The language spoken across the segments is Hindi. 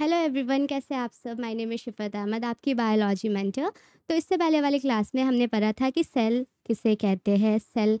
हेलो एवरीवन कैसे आप सब माय नेम शिफत अहमद आपकी बायोलॉजी मेंटर तो इससे पहले वाले क्लास में हमने पढ़ा था कि सेल किसे कहते हैं सेल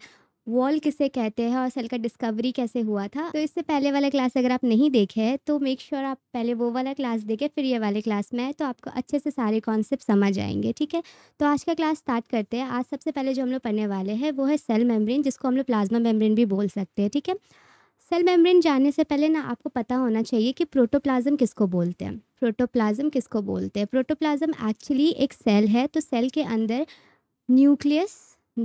वॉल किसे कहते हैं और सेल का डिस्कवरी कैसे हुआ था तो इससे पहले वाला क्लास अगर आप नहीं देखे हैं तो मेक श्योर sure आप पहले वो वाला क्लास देखें फिर ये वाले क्लास में आए तो आपको अच्छे से सारे कॉन्सेप्ट समझ आएंगे ठीक है तो आज का क्लास स्टार्ट करते हैं आज सबसे पहले जो हम लोग पढ़ने वाले हैं वो है सेल मेम्ब्रेन जिसको हम लोग प्लाज्मा मेम्ब्रेन भी बोल सकते हैं ठीक है थीके? सेल मेम्ब्रेन जानने से पहले ना आपको पता होना चाहिए कि प्रोटोप्लाज्म किसको बोलते हैं प्रोटोप्लाज्म किसको बोलते हैं प्रोटोप्लाज्म एक्चुअली एक सेल है तो सेल के अंदर न्यूक्लियस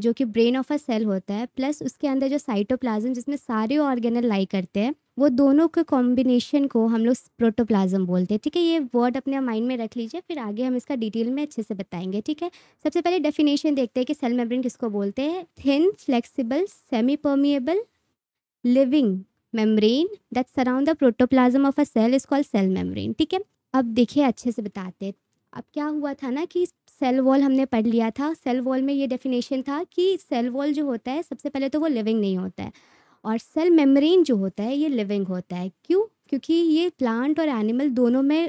जो कि ब्रेन ऑफ अ सेल होता है प्लस उसके अंदर जो साइटोप्लाज्म जिसमें सारे ऑर्गेनल लाई करते हैं वो दोनों के कॉम्बिनेशन को हम लोग प्रोटोप्लाज्म बोलते हैं ठीक है ये वर्ड अपने माइंड में रख लीजिए फिर आगे हम इसका डिटेल में अच्छे से बताएंगे ठीक है सबसे पहले डेफिनेशन देखते हैं कि सेल मेम्ब्रेन किसको बोलते हैं thin flexible semi permeable living membrane that surround the protoplasm of a cell is called cell membrane ठीक है अब देखिए अच्छे से बताते अब क्या हुआ था ना कि सेल वॉल हमने पढ़ लिया था सेल वॉल में ये डेफिनेशन था कि सेल वॉल जो होता है सबसे पहले तो वो लिविंग नहीं होता है और सेल मेम्ब्रेन जो होता है ये लिविंग होता है क्यों क्योंकि ये प्लांट और एनिमल दोनों में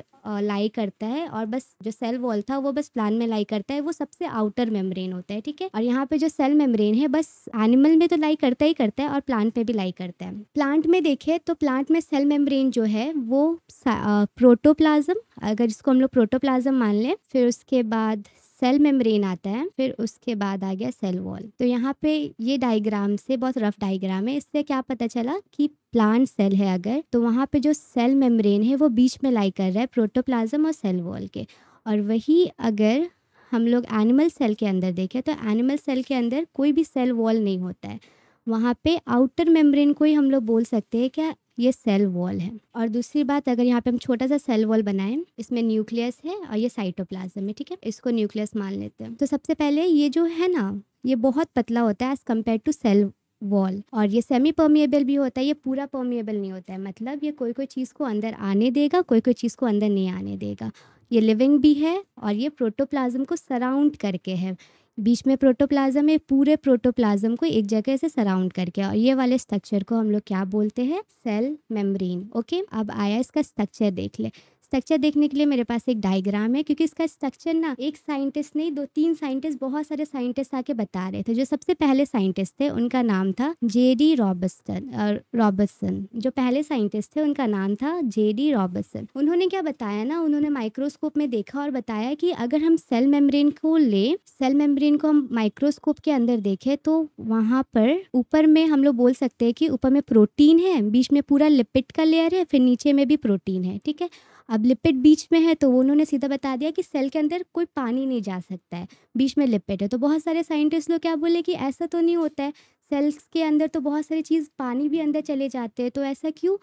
लाई करता है और बस जो सेल वॉल था वो बस प्लान में लाई करता है वो सबसे आउटर मेम्ब्रेन होता है ठीक है और यहाँ पे जो सेल मेम्ब्रेन है बस एनिमल में तो लाई करता ही करता है और प्लांट पे भी लाई करता है प्लांट में देखे तो प्लांट में सेल मेम्ब्रेन जो है वो प्रोटोप्लाज्म अगर इसको हम लोग प्रोटोप्लाज्म मान लें फिर उसके बाद सेल मेम्ब्रेन आता है फिर उसके बाद आ गया सेल वॉल तो यहाँ पे ये डायग्राम से बहुत रफ डायग्राम है इससे क्या पता चला कि प्लांट सेल है अगर तो वहाँ पे जो सेल मेम्ब्रेन है वो बीच में लाई कर रहा है प्रोटोप्लाज्म और सेल वॉल के और वही अगर हम लोग एनिमल सेल के अंदर देखें तो एनिमल सेल के अंदर कोई भी सेल वॉल नहीं होता है वहाँ पे आउटर मेम्ब्रेन को ही हम लोग बोल सकते हैं क्या ये सेल वॉल है और दूसरी बात अगर यहाँ पे हम छोटा सा सेल वॉल बनाएं इसमें न्यूक्लियस है और ये साइटोप्लाज्म है ठीक है इसको न्यूक्लियस मान लेते हैं तो सबसे पहले ये जो है ना ये बहुत पतला होता है as compare to cell wall और ये सेमी परमिएबल भी होता है ये पूरा परमिएबल नहीं होता है मतलब ये कोई कोई चीज़ को अंदर आने देगा कोई कोई चीज़ को अंदर नहीं आने देगा ये लिविंग भी है और ये प्रोटोप्लाज्म को सराउंड करके है बीच में प्रोटोप्लाज्म है पूरे प्रोटोप्लाज्म को एक जगह से सराउंड करके और ये वाले स्ट्रक्चर को हम लोग क्या बोलते हैं सेल मेम्ब्रेन ओके अब आया इसका स्ट्रक्चर देख ले स्ट्रक्चर देखने के लिए मेरे पास एक डायग्राम है क्योंकि इसका स्ट्रक्चर ना एक साइंटिस्ट नहीं दो तीन साइंटिस्ट बहुत सारे साइंटिस्ट आके बता रहे थे जो सबसे पहले साइंटिस्ट थे उनका नाम था जे डी रॉबर्सन और रॉबर्सन जो पहले साइंटिस्ट थे उनका नाम था जे डी रॉबर्सन उन्होंने क्या बताया ना उन्होंने माइक्रोस्कोप में देखा और बताया कि अगर हम सेल मेम्ब्रेन को ले सेल मेम्ब्रेन को हम माइक्रोस्कोप के अंदर देखें तो वहां पर ऊपर में हम लोग बोल सकते हैं कि ऊपर में प्रोटीन है बीच में पूरा लिपिड का लेयर है फिर नीचे में भी प्रोटीन है ठीक है अब लिपिड बीच में है तो उन्होंने सीधा बता दिया कि सेल के अंदर कोई पानी नहीं जा सकता है बीच में लिपिड है तो बहुत सारे साइंटिस्ट लोग क्या बोले कि ऐसा तो नहीं होता है सेल्स के अंदर तो बहुत सारी चीज़ पानी भी अंदर चले जाते हैं तो ऐसा क्यों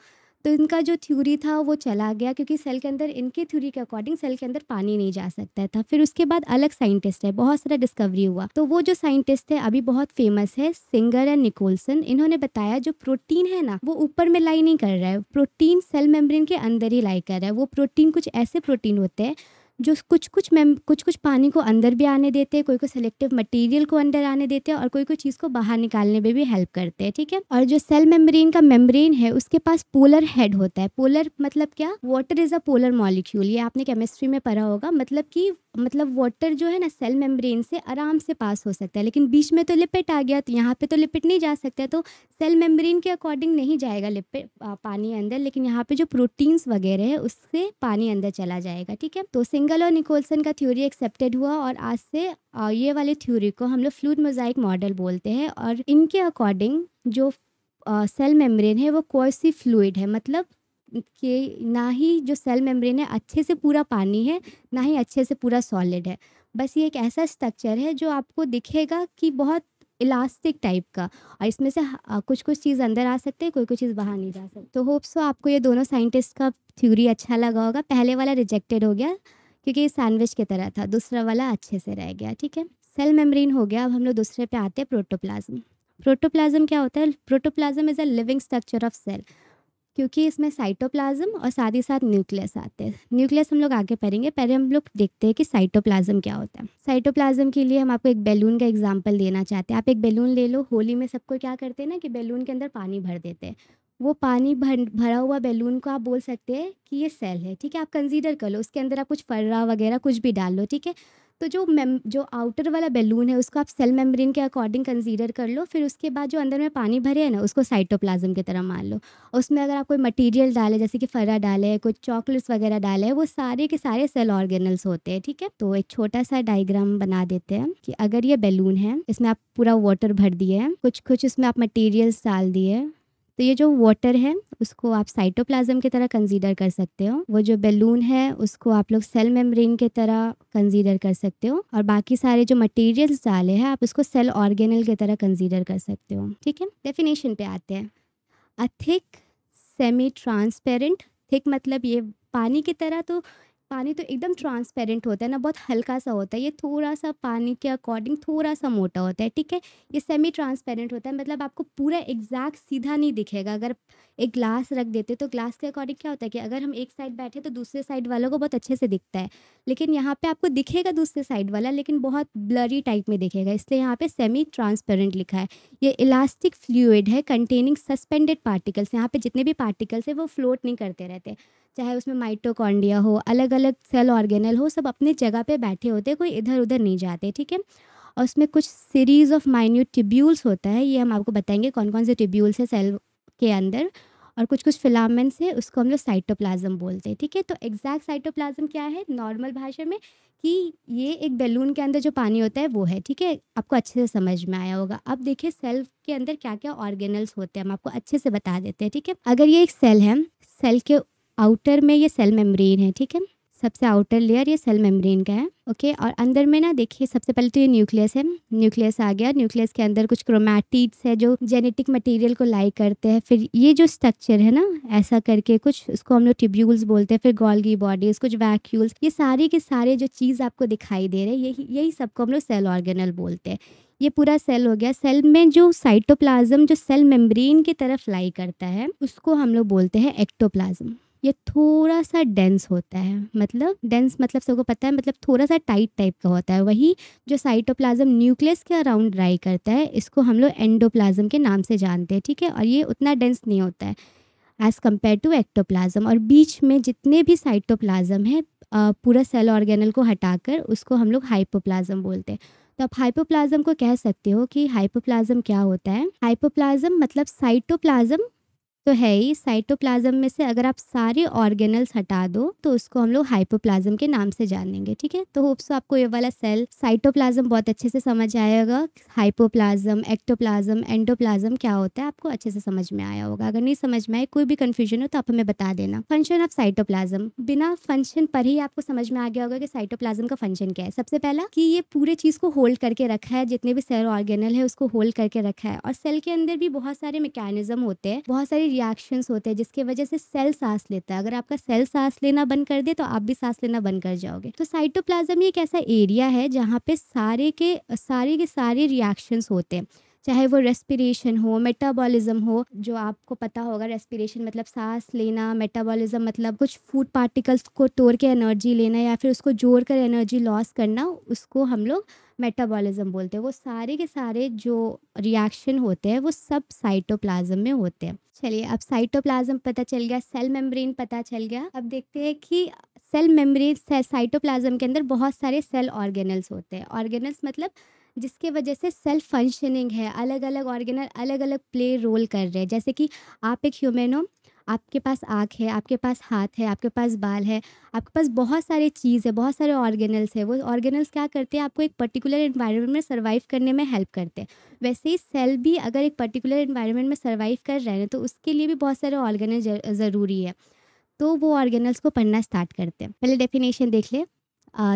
तो इनका जो थ्योरी था वो चला गया क्योंकि सेल के अंदर इनके थ्योरी के अकॉर्डिंग सेल के अंदर पानी नहीं जा सकता था फिर उसके बाद अलग साइंटिस्ट है बहुत सारा डिस्कवरी हुआ तो वो जो साइंटिस्ट है अभी बहुत फेमस है सिंगर एंड निकोलसन इन्होंने बताया जो प्रोटीन है ना वो ऊपर में लाई नहीं कर रहा है प्रोटीन सेल मेम्ब्रेन के अंदर ही लाई कर रहा है वो प्रोटीन कुछ ऐसे प्रोटीन होते हैं जो कुछ कुछ मैम कुछ कुछ पानी को अंदर भी आने देते हैं कोई कोई सेलेक्टिव मटेरियल को अंदर आने देते हैं और कोई कोई चीज़ को बाहर निकालने में भी हेल्प करते हैं ठीक है और जो सेल मेम्ब्रेन का मेम्ब्रेन है उसके पास पोलर हेड होता है पोलर मतलब क्या water is a polar molecule ये आपने केमिस्ट्री में पढ़ा होगा मतलब कि मतलब वाटर जो है ना सेल मेम्ब्रेन से आराम से पास हो सकता है लेकिन बीच में तो लिपिट आ गया तो यहाँ पे तो लिपिट नहीं जा सकता है तो सेल मेम्ब्रेन के अकॉर्डिंग नहीं जाएगा लिपिट पानी अंदर लेकिन यहाँ पे जो प्रोटीन्स वगैरह है उससे पानी अंदर चला जाएगा ठीक है तो सिंगल और निकोलसन का थ्योरी एक्सेप्टेड हुआ और आज से ये वाले थ्योरी को हम लोग फ्लूड मोजाइक मॉडल बोलते हैं और इनके अकॉर्डिंग जो सेल uh, मेम्ब्रेन है वो कोसी फ्लूड है मतलब कि ना ही जो सेल मेम्ब्रेन है अच्छे से पूरा पानी है ना ही अच्छे से पूरा सॉलिड है बस ये एक ऐसा स्ट्रक्चर है जो आपको दिखेगा कि बहुत इलास्टिक टाइप का और इसमें से कुछ कुछ चीज़ अंदर आ सकते हैं कोई कोई चीज़ बाहर नहीं जा सकती तो होप्स सो तो आपको ये दोनों साइंटिस्ट का थ्योरी अच्छा लगा होगा पहले वाला रिजेक्टेड हो गया क्योंकि ये सैंडविच की तरह था दूसरा वाला अच्छे से रह गया ठीक है सेल मेम्ब्रेन हो गया अब हम लोग दूसरे पे आते हैं प्रोटोप्लाज्म प्रोटोप्लाज्म क्या होता है protoplasm is a living structure of cell क्योंकि इसमें साइटोप्लाज्म और साथ ही साथ न्यूक्लियस आते हैं न्यूक्लियस हम लोग आगे पढ़ेंगे पहले हम लोग देखते हैं कि साइटोप्लाज्म क्या होता है साइटोप्लाज्म के लिए हम आपको एक बैलून का एग्जाम्पल देना चाहते हैं आप एक बैलून ले लो होली में सबको क्या करते हैं ना कि बैलून के अंदर पानी भर देते हैं वो पानी भर भरा हुआ बैलून को आप बोल सकते हैं कि ये सेल है ठीक है आप कंसीडर कर लो उसके अंदर आप कुछ फर्रा वगैरह कुछ भी डाल लो ठीक है तो जो मेम जो आउटर वाला बैलून है उसको आप सेल मेम्ब्रेन के अकॉर्डिंग कंसीडर कर लो फिर उसके बाद जो अंदर में पानी भरे है ना उसको साइटोप्लाज्म की तरह मान लो उसमें अगर आप कोई मटेरियल डाले जैसे कि फरा डाले है चॉकलेट्स वगैरह डाले है वो सारे के सारे सेल ऑर्गेनल्स होते हैं ठीक है तो एक छोटा सा डायग्राम बना देते हैं कि अगर ये बैलून है इसमें आप पूरा वाटर भर दिए कुछ कुछ इसमें आप मटेरियल्स डाल दिए तो ये जो वाटर है उसको आप साइटोप्लाज्म की तरह कंसीडर कर सकते हो वो जो बैलून है उसको आप लोग सेल मेम्ब्रेन की तरह कंसीडर कर सकते हो और बाकी सारे जो मटेरियल्स डाले हैं आप उसको सेल ऑर्गेनल की तरह कंसीडर कर सकते हो ठीक है डेफिनेशन पे आते हैं a thick semi transparent thick मतलब ये पानी की तरह तो पानी तो एकदम ट्रांसपेरेंट होता है ना बहुत हल्का सा होता है ये थोड़ा सा पानी के अकॉर्डिंग थोड़ा सा मोटा होता है ठीक है ये सेमी ट्रांसपेरेंट होता है मतलब आपको पूरा एग्जैक्ट सीधा नहीं दिखेगा अगर एक ग्लास रख देते तो ग्लास के अकॉर्डिंग क्या होता है कि अगर हम एक साइड बैठे तो दूसरे साइड वालों को बहुत अच्छे से दिखता है लेकिन यहाँ पर आपको दिखेगा दूसरे साइड वाला लेकिन बहुत ब्लरी टाइप में दिखेगा इसलिए यहाँ पर सेमी ट्रांसपेरेंट लिखा है ये इलास्टिक फ्लूड है कंटेनिंग सस्पेंडेड पार्टिकल्स यहाँ पर जितने भी पार्टिकल्स है वो फ्लोट नहीं करते रहते चाहे उसमें माइटोकॉन्डिया हो अलग अलग सेल ऑर्गेनल हो सब अपनी जगह पे बैठे होते हैं कोई इधर उधर नहीं जाते ठीक है और उसमें कुछ सीरीज़ ऑफ माइन्यूट ट्यूब्यूल्स होता है ये हम आपको बताएंगे कौन कौन से ट्यूब्यूल्स है सेल के अंदर और कुछ कुछ फिलामेंट्स है उसको हम लोग साइटोप्लाज्म बोलते हैं ठीक है तो एग्जैक्ट साइटोप्लाज्म क्या है नॉर्मल भाषा में कि ये एक बैलून के अंदर जो पानी होता है वो है ठीक है आपको अच्छे से समझ में आया होगा अब देखिए सेल के अंदर क्या क्या ऑर्गेनल्स होते हैं हम आपको अच्छे से बता देते हैं ठीक है अगर ये एक सेल है सेल के आउटर में ये सेल मेम्ब्रेन है ठीक है सबसे आउटर लेयर ये सेल मेम्ब्रेन का है ओके और अंदर में ना देखिए सबसे पहले तो ये न्यूक्लियस है न्यूक्लियस आ गया न्यूक्लियस के अंदर कुछ क्रोमैटिड्स है जो जेनेटिक मटेरियल को लाई करते हैं फिर ये जो स्ट्रक्चर है ना ऐसा करके कुछ उसको हम लोग ट्यूब्यूल्स बोलते हैं फिर गोल्गी बॉडीज कुछ वैक्यूल्स ये सारे के सारे जो चीज़ आपको दिखाई दे रहे हैं यही यही सबको हम लोग सेल ऑर्गेनल बोलते हैं ये पूरा सेल हो गया सेल में जो साइटोप्लाज्म जो सेल मेम्ब्रेन की तरफ लाई करता है उसको हम लोग बोलते हैं एक्टोप्लाज्म ये थोड़ा सा डेंस होता है मतलब डेंस मतलब सबको पता है मतलब थोड़ा सा टाइट टाइप का होता है वही जो साइटोप्लाज्म न्यूक्लियस के अराउंड ड्राई करता है इसको हम लोग एंडोप्लाज्म के नाम से जानते हैं ठीक है और ये उतना डेंस नहीं होता है एज़ कम्पेयर टू एक्टोप्लाज्म और बीच में जितने भी साइटोप्लाज्म है पूरा सेल ऑर्गेनल को हटाकर उसको हम लोग हाइपोप्लाज्म बोलते हैं तो आप हाइपोप्लाज्म को कह सकते हो कि हाइपोप्लाज्म क्या होता है हाइपोप्लाज्म मतलब साइटोप्लाज्म तो है ही साइटोप्लाज्म में से अगर आप सारे ऑर्गेनल्स हटा दो तो उसको हम लोग हाइपोप्लाज्म के नाम से जानेंगे ठीक है तो होप्सो तो आपको ये वाला सेल साइटोप्लाज्म बहुत अच्छे से समझ आएगा हाइपोप्लाज्म एक्टोप्लाज्म एंडोप्लाज्म क्या होता है आपको अच्छे से समझ में आया होगा अगर नहीं समझ में आए कोई भी कन्फ्यूजन हो तो आप हमें बता देना फंक्शन ऑफ साइटोप्लाज्म बिना फंक्शन पर ही आपको समझ में आ गया होगा कि साइटोप्लाज्म का फंक्शन क्या है सबसे पहला कि ये पूरे चीज़ को होल्ड करके रखा है जितने भी सेल ऑर्गेनल है उसको होल्ड करके रखा है और सेल के अंदर भी बहुत सारे मैकेनिज्म होते हैं बहुत सारी रिएक्शंस होते हैं जिसके वजह से सेल सांस लेता है अगर आपका सेल सांस लेना बंद कर दे तो आप भी सांस लेना बंद कर जाओगे तो साइटोप्लाज्म एक ऐसा एरिया है जहाँ पे सारे के सारे के सारे रिएक्शंस होते हैं चाहे वो रेस्पिरेशन हो मेटाबॉलिज्म हो जो आपको पता होगा रेस्पिरेशन मतलब सांस लेना मेटाबॉलिज्म मतलब कुछ फूड पार्टिकल्स को तोड़ के एनर्जी लेना या फिर उसको जोड़ कर एनर्जी लॉस करना उसको हम लोग मेटाबॉलिज्म बोलते हैं वो सारे के सारे जो रिएक्शन होते हैं वो सब साइटोप्लाज्म में होते हैं चलिए अब साइटोप्लाज्म पता चल गया सेल मेम्ब्रेन पता चल गया अब देखते हैं कि सेल मेम्ब्रेन साइटोप्लाज्म के अंदर बहुत सारे सेल ऑर्गेनल्स होते हैं ऑर्गेनल्स मतलब जिसके वजह से सेल्फ फंक्शनिंग है अलग अलग ऑर्गेनर अलग अलग प्ले रोल कर रहे हैं जैसे कि आप एक ह्यूमन हो आपके पास आँख है आपके पास हाथ है आपके पास बाल है आपके पास बहुत सारे चीज़ है बहुत सारे ऑर्गेनल्स है वो ऑर्गेनल्स क्या करते हैं आपको एक पर्टिकुलर इन्वायरमेंट में सर्वाइव करने में हेल्प करते हैं वैसे ही सेल भी अगर एक पर्टिकुलर इन्वायरमेंट में सर्वाइव कर रहे हैं तो उसके लिए भी बहुत सारे ऑर्गेनल ज़रूरी है तो वो ऑर्गेनल्स को पढ़ना स्टार्ट करते हैं पहले डेफिनेशन देख ले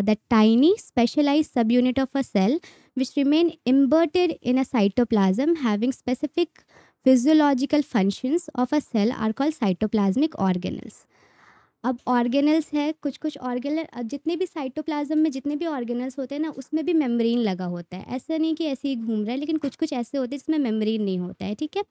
the tiny specialise sub unit of a cell which remain embedded in a cytoplasm having specific physiological functions of a cell are called cytoplasmic organelles. अब ऑर्गेनल्स है कुछ कुछ ऑर्गेनल अब जितने भी साइटोप्लाज्म में जितने भी ऑर्गेनल्स होते हैं ना उसमें भी मेम्ब्रेन लगा होता है ऐसा नहीं कि ऐसे ही घूम रहा है लेकिन कुछ कुछ ऐसे होते हैं जिसमें मेम्ब्रेन नहीं होता है ठीक है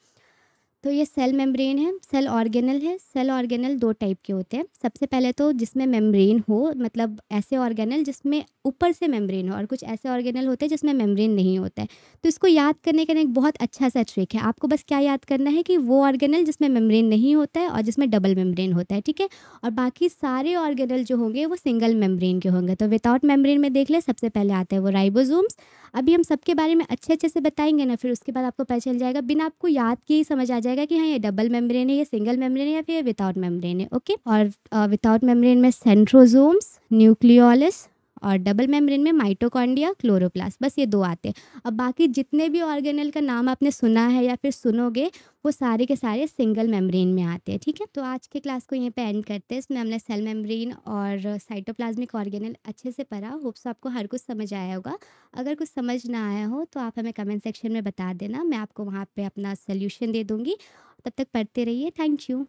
तो ये सेल मेम्ब्रेन है सेल ऑर्गेनल है सेल ऑर्गेनल दो टाइप के होते हैं सबसे पहले तो जिसमें मेम्ब्रेन हो मतलब ऐसे ऑर्गेनल जिसमें ऊपर से मेम्ब्रेन हो और कुछ ऐसे ऑर्गेनल होते हैं जिसमें मेम्ब्रेन नहीं होता है तो इसको याद करने का एक बहुत अच्छा सा ट्रिक है आपको बस क्या याद करना है कि वो ऑर्गेनल जिसमें मेम्ब्रेन नहीं होता है और जिसमें डबल मेम्ब्रेन होता है ठीक है और बाकी सारे ऑर्गेनल जो होंगे वो सिंगल मेम्ब्रेन के होंगे तो विदाउट मेम्ब्रेन में देख लें सबसे पहले आते हैं वो राइबोजूम्स अभी हम सबके बारे में अच्छे अच्छे से बताएंगे ना फिर उसके बाद आपको पता चल जाएगा बिना आपको याद किए समझ आ जाए जाएगा कि हाँ ये डबल मेम्ब्रेन है ये सिंगल मेम्ब्रेन है या फिर विदाउट मेम्ब्रेन है ओके और विदाउट uh, मेम्ब्रेन में सेंट्रोजोम्स न्यूक्लियोलस और डबल मेम्ब्रेन में माइटोकॉन्डिया क्लोरोप्लास्ट बस ये दो आते हैं अब बाकी जितने भी ऑर्गेनल का नाम आपने सुना है या फिर सुनोगे वो सारे के सारे सिंगल मेम्ब्रेन में आते हैं ठीक है तो आज के क्लास को यहीं पे एंड करते हैं इसमें हमने सेल मेम्ब्रेन और साइटोप्लाज्मिक ऑर्गेनल अच्छे से पढ़ा होप्स तो आपको हर कुछ समझ आया होगा अगर कुछ समझ ना आया हो तो आप हमें कमेंट सेक्शन में बता देना मैं आपको वहाँ पर अपना सल्यूशन दे दूँगी तब तक पढ़ते रहिए थैंक यू